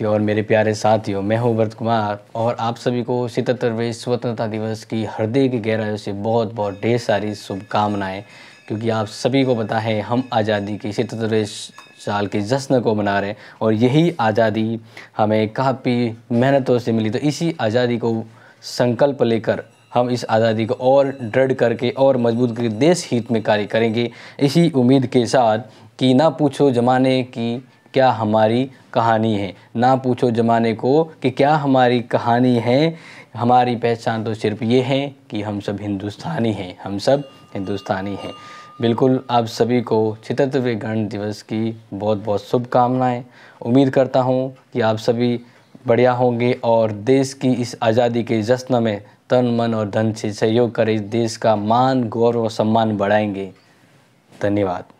साथियों और मेरे प्यारे साथियों मैं हूं व्रत कुमार और आप सभी को सितहत्तरवें स्वतंत्रता दिवस की हृदय की गहराइयों से बहुत बहुत ढेर सारी शुभकामनाएं क्योंकि आप सभी को पता है हम आज़ादी के सितहत्तरवें साल के जश्न को मना रहे हैं और यही आज़ादी हमें काफ़ी मेहनतों से मिली तो इसी आज़ादी को संकल्प लेकर हम इस आज़ादी को और दृढ़ करके और मजबूत करके देश हित में कार्य करेंगे इसी उम्मीद के साथ कि ना पूछो जमाने की क्या हमारी कहानी है ना पूछो ज़माने को कि क्या हमारी कहानी है हमारी पहचान तो सिर्फ ये है कि हम सब हिंदुस्तानी हैं हम सब हिंदुस्तानी हैं बिल्कुल आप सभी को छिहत्तरवें गण दिवस की बहुत बहुत शुभकामनाएं उम्मीद करता हूं कि आप सभी बढ़िया होंगे और देश की इस आज़ादी के जश्न में तन मन और धन से सहयोग करें देश का मान गौरव और सम्मान बढ़ाएंगे धन्यवाद